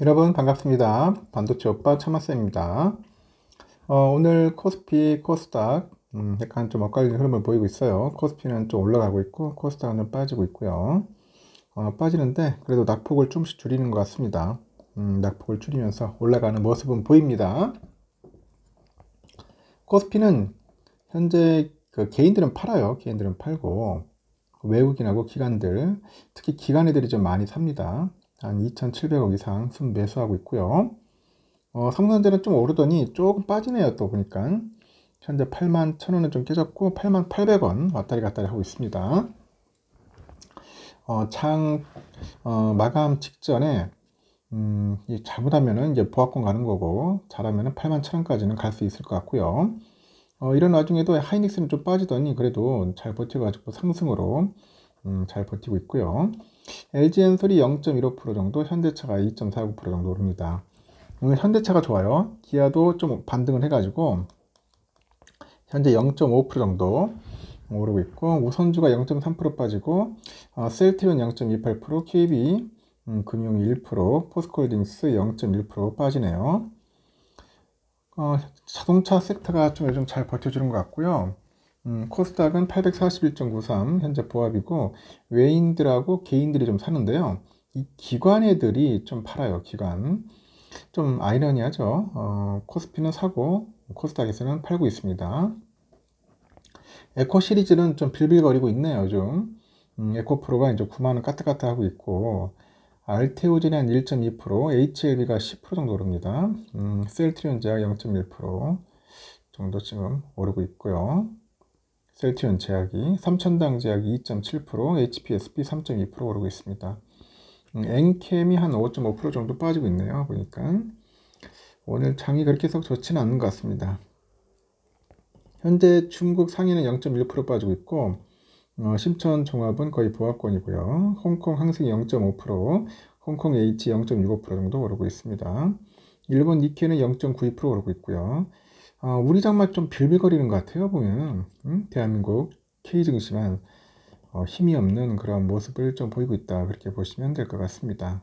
여러분 반갑습니다. 반도체 오빠 차마쌤입니다. 어, 오늘 코스피, 코스닥 음, 약간 좀 엇갈리는 흐름을 보이고 있어요. 코스피는 좀 올라가고 있고 코스닥은 빠지고 있고요. 어, 빠지는데 그래도 낙폭을 조금씩 줄이는 것 같습니다. 음, 낙폭을 줄이면서 올라가는 모습은 보입니다. 코스피는 현재 그 개인들은 팔아요. 개인들은 팔고 외국인하고 기관들 특히 기관 애들이 좀 많이 삽니다. 한 2,700억 이상 순 매수하고 있고요. 어, 삼성전자는 좀 오르더니 조금 빠지네요. 또 보니까 현재 8만 1,000원은 좀 깨졌고 8만 800원 왔다리 갔다리 하고 있습니다. 어, 창 어, 마감 직전에 음, 잘못하면은 이제 보합권 가는 거고 잘하면은 8만 1,000원까지는 갈 수 있을 것 같고요. 어, 이런 와중에도 하이닉스는 좀 빠지더니 그래도 잘 버텨가지고 상승으로 음, 잘 버티고 있고요. LG엔솔이 0.15% 정도, 현대차가 2.49% 정도 오릅니다. 오늘 음, 현대차가 좋아요. 기아도 좀 반등을 해가지고 현재 0.5% 정도 오르고 있고 우선주가 0.3% 빠지고 어, 셀트리온 0.28%, KB 음, 금융 1%, 포스콜딩스 0.1% 빠지네요. 어, 자동차 섹터가 좀 요즘 잘 버텨주는 것 같고요. 음, 코스닥은 841.93 현재 보합이고 외인들하고 개인들이 좀 사는데요. 이 기관 애들이 좀 팔아요. 기관 좀 아이러니하죠. 어, 코스피는 사고 코스닥에서는 팔고 있습니다. 에코 시리즈는 좀 빌빌거리고 있네요. 요즘 음, 에코 프로가 이제 9만 원 까딱까딱 하고 있고 알테오젠이 한 1.2%, HLB가 10% 정도 오릅니다. 음, 셀트리온제약 0.1% 정도 지금 오르고 있고요. 셀티온 제약이, 삼천당 제약이 2.7%, h p s b 3.2% 오르고 있습니다. 음, 엔캠이 한 5.5% 정도 빠지고 있네요. 보니까 오늘 장이 그렇게 썩 좋지는 않은 것 같습니다. 현재 중국 상해는 0.1% 빠지고 있고 어, 심천 종합은 거의 보합권이고요. 홍콩 항승이 0.5%, 홍콩 H 0.65% 정도 오르고 있습니다. 일본 니케는 0.92% 오르고 있고요. 아, 우리 정말 좀 빌빌거리는 것 같아요 보면 응? 대한민국 K 증시만 어, 힘이 없는 그런 모습을 좀 보이고 있다 그렇게 보시면 될 것 같습니다.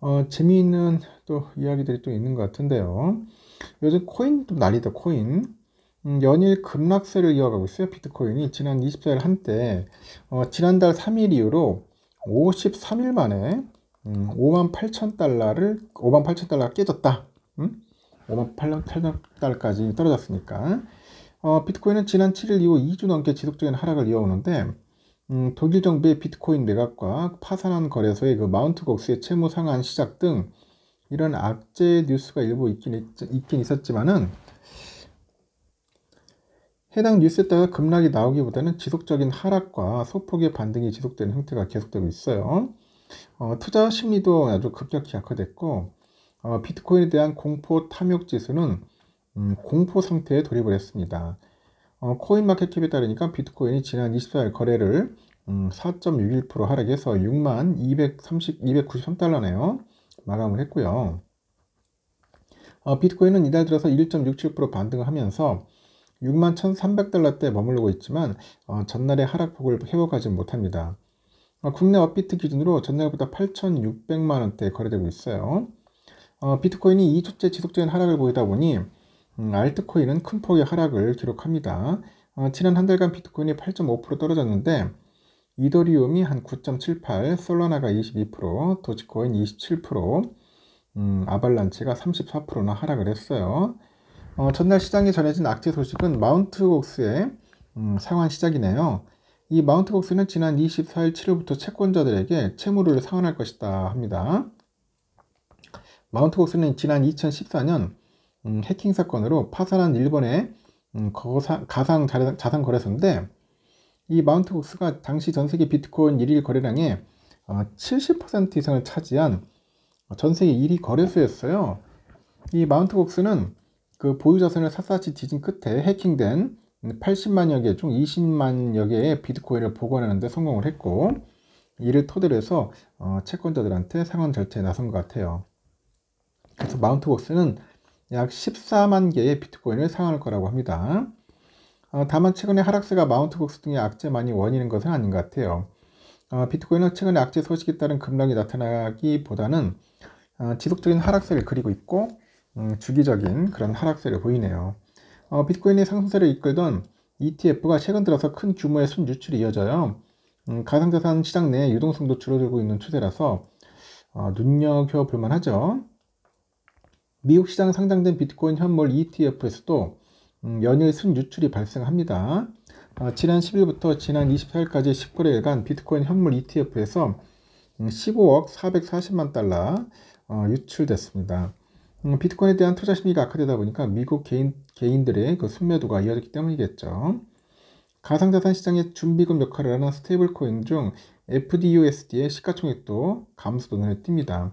어, 재미있는 또 이야기들이 또 있는 것 같은데요. 요즘 코인 좀 난리다 코인. 음, 연일 급락세를 이어가고 있어요. 비트코인이 지난 24일 한때 어, 지난달 3일 이후로 53일 만에 음, 5만 8천 달러를 5만 8천 달러가 깨졌다. 음? 연합 8달까지 떨어졌으니까 어, 비트코인은 지난 7일 이후 2주 넘게 지속적인 하락을 이어오는데 음, 독일 정부의 비트코인 매각과 파산한 거래소의 그 마운트 곡스의 채무 상한 시작 등 이런 악재 뉴스가 일부 있긴, 있, 긴 있었지만은 해당 뉴스에 따라 급락이 나오기보다는 지속적인 하락과 소폭의 반등이 지속되는 형태가 계속되고 있어요. 어, 투자 심리도 아주 급격히 악화됐고 어, 비트코인에 대한 공포 탐욕 지수는 음, 공포 상태에 돌입을 했습니다. 어, 코인마켓캡에 따르니까 비트코인이 지난 24일 거래를 음, 4.61% 하락해서 6만 230, 293달러네요. 마감을 했고요. 어, 비트코인은 이달 들어서 1.67% 반등을 하면서 6만 1 3 0 0달러대머물르고 있지만 어, 전날의 하락폭을 회복하지 못합니다. 어, 국내 업비트 기준으로 전날보다 8 6 0 0만원대 거래되고 있어요. 어, 비트코인이 2초째 지속적인 하락을 보이다 보니 음, 알트코인은 큰 폭의 하락을 기록합니다. 어, 지난 한 달간 비트코인이 8.5% 떨어졌는데 이더리움이 한 9.78, 솔라나가 22%, 도지코인 27%, 음, 아발란치가 34%나 하락을 했어요. 어, 전날 시장에 전해진 악재 소식은 마운트곡스의 음, 상환 시작이네요. 이 마운트곡스는 지난 24일 7일부터 채권자들에게 채무를 상환할 것이다 합니다. 마운트 곡스는 지난 2014년 음, 해킹 사건으로 파산한 일본의 음, 거사, 가상 자산 거래소인데 이 마운트 곡스가 당시 전 세계 비트코인 1일 거래량의 어, 70% 이상을 차지한 전 세계 1위 거래소였어요. 이 마운트 곡스는 그 보유 자산을 샅샅이 뒤진 끝에 해킹된 80만여 개중 20만여 개의 비트코인을 보관하는데 성공을 했고 이를 토대로 해서 어, 채권자들한테 상환 절차에 나선 것 같아요. 그래서 마운트박스는 약 14만 개의 비트코인을 상환할 거라고 합니다. 어, 다만 최근의 하락세가 마운트박스 등의 악재만이 원인인 것은 아닌 것 같아요. 어, 비트코인은 최근의 악재 소식에 따른 급락이 나타나기보다는 어, 지속적인 하락세를 그리고 있고 음, 주기적인 그런 하락세를 보이네요. 어, 비트코인의 상승세를 이끌던 ETF가 최근 들어서 큰 규모의 순 유출이 이어져요. 음, 가상자산 시장 내 유동성도 줄어들고 있는 추세라서 어, 눈여겨볼만 하죠. 미국 시장 상장된 비트코인 현물 ETF에서도 음, 연일 순유출이 발생합니다. 아, 지난 10일부터 지난 24일까지 19일간 비트코인 현물 ETF에서 15억 음, 440만 달러 어, 유출됐습니다. 음, 비트코인에 대한 투자 심리가 악화되다 보니까 미국 개인, 개인들의 그 순매도가 이어졌기 때문이겠죠. 가상자산 시장의 준비금 역할을 하는 스테이블 코인 중 FDUSD의 시가총액도 감소 눈에 띕니다.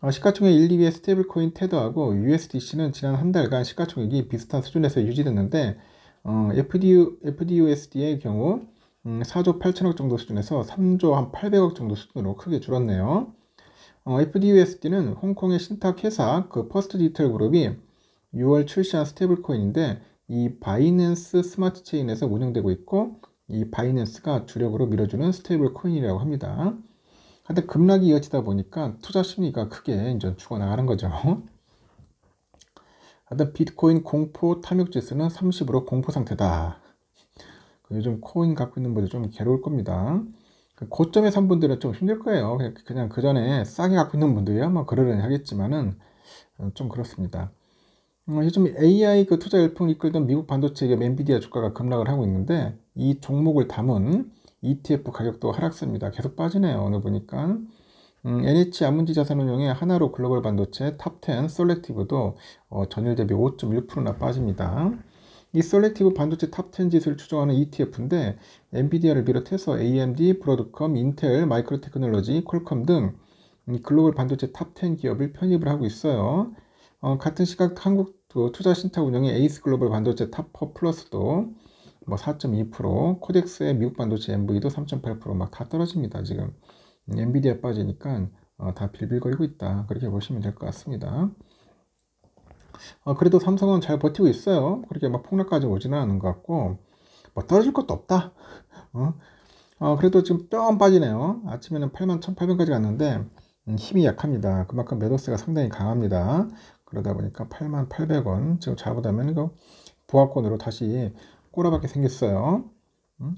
어, 시가총액 1, 2위의 스테이블코인 테더하고 USDC는 지난 한 달간 시가총액이 비슷한 수준에서 유지됐는데 어, FDU, FDUSD의 경우 음, 4조 8천억 정도 수준에서 3조 한 800억 정도 수준으로 크게 줄었네요. 어, FDUSD는 홍콩의 신탁 회사 그 퍼스트 디지털 그룹이 6월 출시한 스테이블 코인인데 이 바이낸스 스마트 체인에서 운영되고 있고 이 바이낸스가 주력으로 밀어주는 스테이블 코인이라고 합니다. 하여튼 급락이 이어지다 보니까 투자 심리가 크게 이제 죽어나가는 거죠. 하여튼 비트코인 공포 탐욕 지수는 30으로 공포 상태다. 그 요즘 코인 갖고 있는 분들 좀 괴로울 겁니다. 그 고점에 산 분들은 좀 힘들 거예요. 그냥 그 전에 싸게 갖고 있는 분들이야 뭐 그러려니 하겠지만은 어, 좀 그렇습니다. 어, 요즘 AI 그 투자 열풍 이끌던 미국 반도체기업 엔비디아 주가가 급락을 하고 있는데 이 종목을 담은 ETF 가격도 하락세입니다. 계속 빠지네요. 오늘 보니까. 음, NH 암문지 자산운용의 하나로 글로벌 반도체 탑 10 솔렉티브도 어, 전일 대비 5.1%나 빠집니다. 이 솔렉티브 반도체 탑 10 지수를 추종하는 ETF인데 엔비디아를 비롯해서 AMD, 브로드컴, 인텔, 마이크로테크놀로지, 퀄컴 등 글로벌 반도체 탑 10 기업을 편입을 하고 있어요. 어, 같은 시각 한국 투자신탁운영의 에이스글로벌 반도체 탑퍼 플러스도 뭐4.2% 코덱스의 미국 반도체 MV도 3.8%막 다 떨어집니다. 지금 엔비디아 빠지니까 어, 다 빌빌거리고 있다. 그렇게 보시면 될 것 같습니다. 어, 그래도 삼성은 잘 버티고 있어요. 그렇게 막 폭락까지 오지는 않은 것 같고 뭐 떨어질 것도 없다. 어? 어, 그래도 지금 뿅 빠지네요. 아침에는 81,800까지 갔는데 음, 힘이 약합니다. 그만큼 매도세가 상당히 강합니다. 그러다 보니까 88,000원 지금 잘못하면 이거 보합권으로 다시 꼬라박게 생겼어요. 음?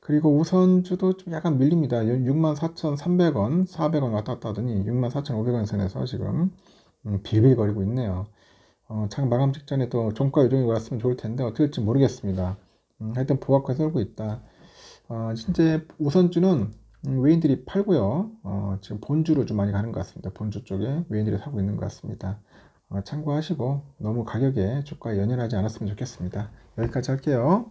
그리고 우선주도 좀 약간 밀립니다. 64,300원, 400원 왔다 갔다 하더니 64,500원 선에서 지금 빌빌거리고 음, 있네요. 어, 장 마감 직전에 또 종가 요정이 왔으면 좋을 텐데 어떻게 될지 모르겠습니다. 음, 하여튼 보합과 썰고 있다. 어, 이제 우선주는 음, 외인들이 팔고요. 어, 지금 본주로 좀 많이 가는 것 같습니다. 본주 쪽에 외인들이 사고 있는 것 같습니다. 어, 참고하시고 너무 가격에 주가에 연연하지 않았으면 좋겠습니다. 여기까지 할게요.